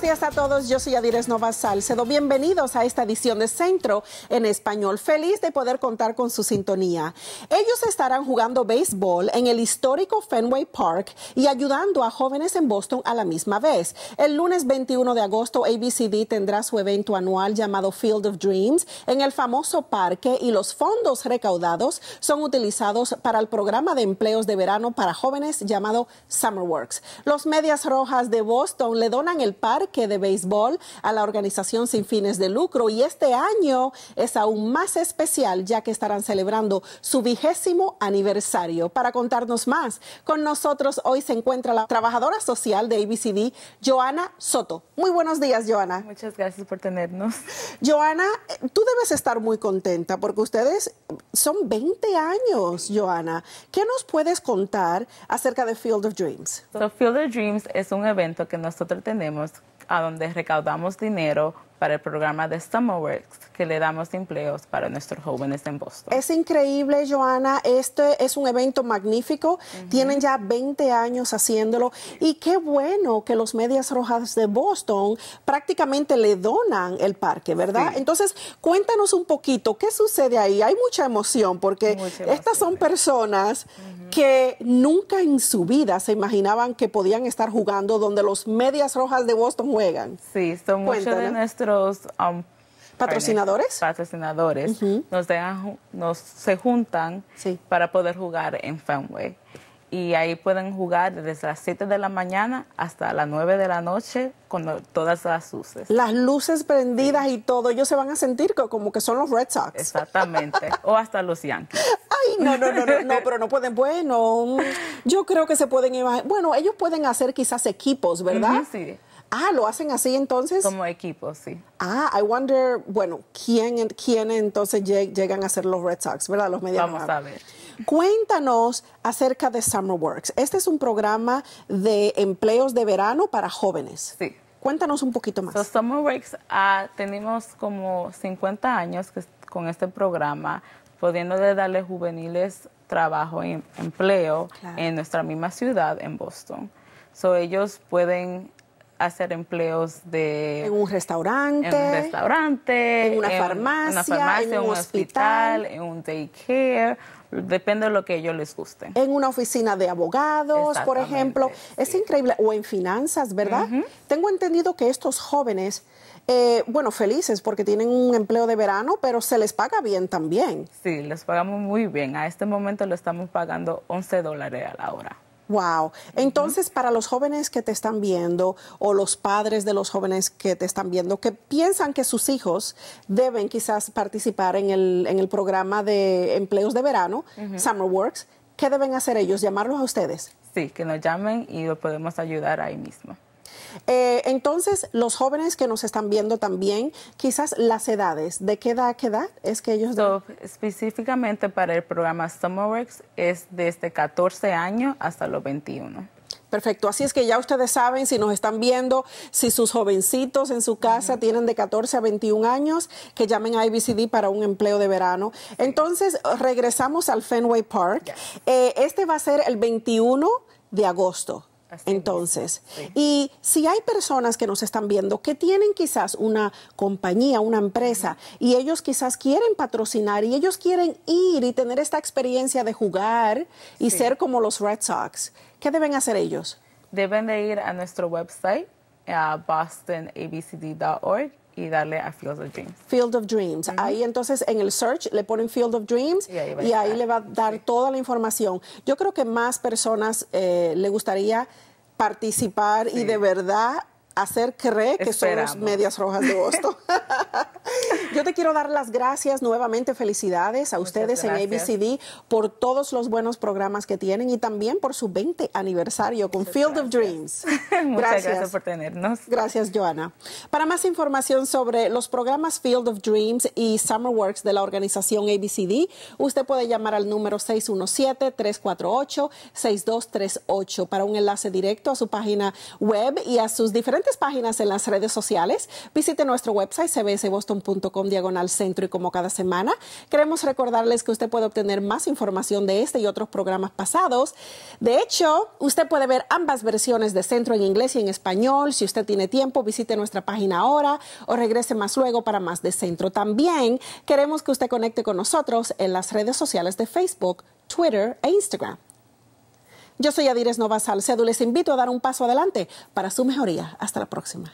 buenos días a todos. Yo soy Adires Nova Salcedo. Bienvenidos a esta edición de Centro en Español. Feliz de poder contar con su sintonía. Ellos estarán jugando béisbol en el histórico Fenway Park y ayudando a jóvenes en Boston a la misma vez. El lunes 21 de agosto, ABCD tendrá su evento anual llamado Field of Dreams en el famoso parque y los fondos recaudados son utilizados para el programa de empleos de verano para jóvenes llamado SummerWorks. Los Medias Rojas de Boston le donan el parque que de béisbol a la organización sin fines de lucro y este año es aún más especial ya que estarán celebrando su vigésimo aniversario. Para contarnos más, con nosotros hoy se encuentra la trabajadora social de ABCD, Joana Soto. Muy buenos días, Joana. Muchas gracias por tenernos. Joana, eh, tú debes estar muy contenta porque ustedes son 20 años, Joana. ¿Qué nos puedes contar acerca de Field of Dreams? Field of Dreams es un evento que nosotros tenemos a donde recaudamos dinero para el programa de Summerworks que le damos empleos para nuestros jóvenes en Boston. Es increíble, Joana. Este es un evento magnífico. Tienen ya 20 años haciéndolo y qué bueno que los Medias Rojas de Boston prácticamente le donan el parque, ¿verdad? Entonces, cuéntanos un poquito qué sucede ahí. Hay mucha emoción porque estas son personas que nunca en su vida se imaginaban que podían estar jugando donde los medias rojas de Boston juegan. Sí, son muchos de nuestros um, patrocinadores. Patrocinadores nos dejan, nos se juntan para poder jugar en Fenway. Y ahí pueden jugar desde las 7 de la mañana hasta las 9 de la noche con todas las luces. Las luces prendidas y todo, ellos se van a sentir como que son los Red Sox. Exactamente, o hasta los Yankees. no, no, no, no, pero no pueden, bueno, yo creo que se pueden, bueno, ellos pueden hacer quizás equipos, ¿verdad? Sí. Ah, lo hacen así entonces. Como equipos, sí. Ah, I wonder, bueno, quién, quién entonces llegan a ser los Red Sox, ¿verdad? Los medianos. Vamos a ver. Cuéntanos acerca de SummerWorks. Este es un programa de empleos de verano para jóvenes. Sí. Cuéntanos un poquito más. So, SummerWorks, ah, tenemos como 50 años con este programa pudiendo darle juveniles trabajo y empleo en nuestra misma ciudad, en Boston. So ellos pueden hacer empleos de... En un restaurante. En un restaurante. En una, farmacia, En un, hospital, en un care, depende de lo que ellos les guste. En una oficina de abogados, por ejemplo, es increíble, o en finanzas, ¿verdad? Tengo entendido que estos jóvenes, eh, bueno, felices porque tienen un empleo de verano, pero se les paga bien también. Sí, les pagamos muy bien. A este momento le estamos pagando 11 dólares a la hora. Wow. Entonces, para los jóvenes que te están viendo o los padres de los jóvenes que te están viendo, que piensan que sus hijos deben quizás participar en el, programa de empleos de verano, Summerworks, Summer Works, ¿qué deben hacer ellos? ¿Llamarlos a ustedes? Sí, que nos llamen y lo podemos ayudar ahí mismo. Eh, entonces, los jóvenes que nos están viendo también, quizás las edades, ¿de qué edad a qué edad es que ellos... específicamente para el programa SummerWorks es desde 14 años hasta los 21. Perfecto, así es que ya ustedes saben si nos están viendo, si sus jovencitos en su casa tienen de 14 a 21 años, que llamen a IBCD para un empleo de verano. Entonces, regresamos al Fenway Park. Eh, este va a ser el 21 de agosto. Entonces, y si hay personas que nos están viendo que tienen quizás una compañía, una empresa, y ellos quizás quieren patrocinar y ellos quieren ir y tener esta experiencia de jugar y ser como los Red Sox, ¿qué deben hacer ellos? Deben de ir a nuestro website, a bostonabcd.org, y darle a Field of Dreams. Field of Dreams. Ahí entonces en el search le ponen Field of Dreams y ahí, le va a dar toda la información. Yo creo que más personas eh, le gustaría participar y de verdad hacer creer que somos medias rojas de Boston. yo te quiero dar las gracias nuevamente, felicidades a ustedes en ABCD por todos los buenos programas que tienen y también por su 20 aniversario con Field of Dreams. Muchas gracias. gracias por tenernos. Gracias, Joana. Para más información sobre los programas Field of Dreams y Summer Works de la organización ABCD, usted puede llamar al número 617-348-6238 para un enlace directo a su página web y a sus diferentes páginas en las redes sociales. Visite nuestro website cbsboston.com diagonal centro y como cada semana. Queremos recordarles que usted puede obtener más información de este y otros programas pasados. De hecho, usted puede ver ambas versiones de centro en inglés y en español. Si usted tiene tiempo, visite nuestra página ahora o regrese más luego para más de centro. También queremos que usted conecte con nosotros en las redes sociales de Facebook, Twitter e Instagram. Yo soy Adires Nova Salcedo les invito a dar un paso adelante para su mejoría. Hasta la próxima.